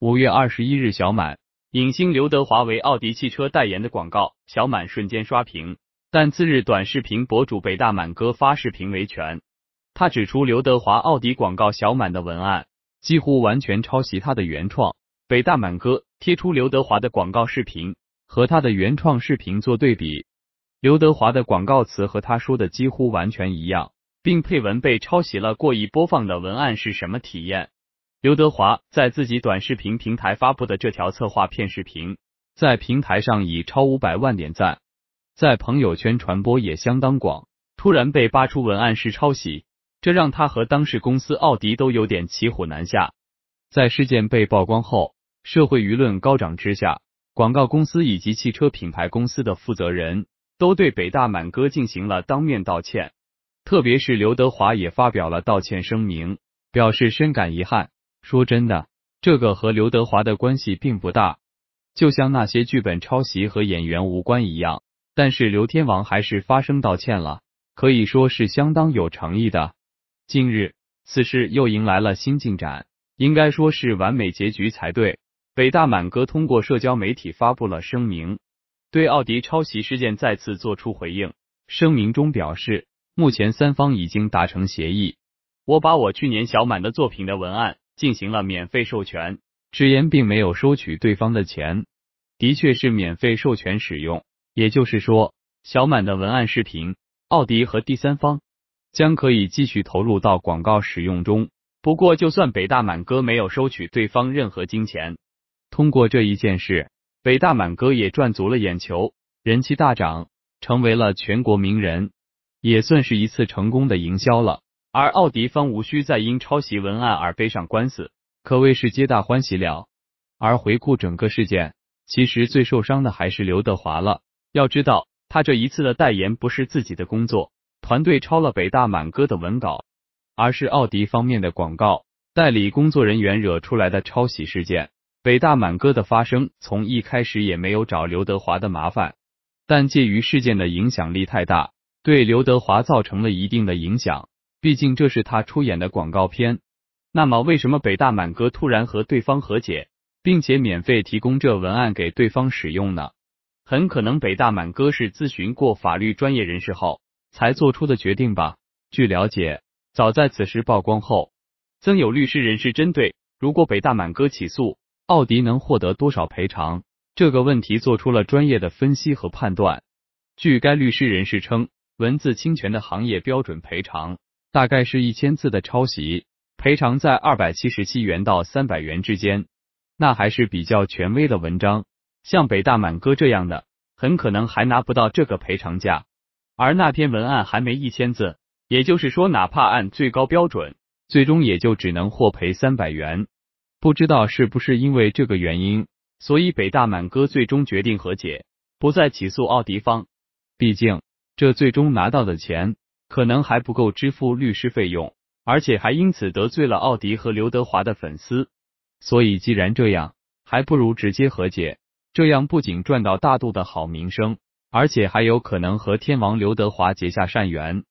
五月二十一日，小满，影星刘德华为奥迪汽车代言的广告，小满瞬间刷屏。但次日，短视频博主北大满哥发视频维权，他指出刘德华奥迪广告小满的文案几乎完全抄袭他的原创。北大满哥贴出刘德华的广告视频和他的原创视频做对比，刘德华的广告词和他说的几乎完全一样，并配文被抄袭了过亿播放的文案是什么体验？刘德华在自己短视频平台发布的这条策划片视频，在平台上已超五百万点赞，在朋友圈传播也相当广。突然被扒出文案是抄袭，这让他和当事公司奥迪都有点骑虎难下。在事件被曝光后，社会舆论高涨之下，广告公司以及汽车品牌公司的负责人都对北大满哥进行了当面道歉。特别是刘德华也发表了道歉声明，表示深感遗憾。说真的，这个和刘德华的关系并不大，就像那些剧本抄袭和演员无关一样。但是刘天王还是发声道歉了，可以说是相当有诚意的。近日，此事又迎来了新进展，应该说是完美结局才对。北大满哥通过社交媒体发布了声明，对奥迪抄袭事件再次做出回应。声明中表示，目前三方已经达成协议。我把我去年小满的作品的文案。进行了免费授权，直言并没有收取对方的钱，的确是免费授权使用。也就是说，小满的文案视频，奥迪和第三方将可以继续投入到广告使用中。不过，就算北大满哥没有收取对方任何金钱，通过这一件事，北大满哥也赚足了眼球，人气大涨，成为了全国名人，也算是一次成功的营销了。而奥迪方无需再因抄袭文案而背上官司，可谓是皆大欢喜了。而回顾整个事件，其实最受伤的还是刘德华了。要知道，他这一次的代言不是自己的工作，团队抄了北大满哥的文稿，而是奥迪方面的广告代理工作人员惹出来的抄袭事件。北大满哥的发声从一开始也没有找刘德华的麻烦，但鉴于事件的影响力太大，对刘德华造成了一定的影响。毕竟这是他出演的广告片，那么为什么北大满哥突然和对方和解，并且免费提供这文案给对方使用呢？很可能北大满哥是咨询过法律专业人士后才做出的决定吧。据了解，早在此事曝光后，曾有律师人士针对“如果北大满哥起诉奥迪能获得多少赔偿”这个问题做出了专业的分析和判断。据该律师人士称，文字侵权的行业标准赔偿。大概是一千字的抄袭赔偿，在二百七十七元到三百元之间。那还是比较权威的文章，像北大满哥这样的，很可能还拿不到这个赔偿价。而那篇文案还没一千字，也就是说，哪怕按最高标准，最终也就只能获赔三百元。不知道是不是因为这个原因，所以北大满哥最终决定和解，不再起诉奥迪方。毕竟，这最终拿到的钱。可能还不够支付律师费用，而且还因此得罪了奥迪和刘德华的粉丝。所以，既然这样，还不如直接和解。这样不仅赚到大度的好名声，而且还有可能和天王刘德华结下善缘。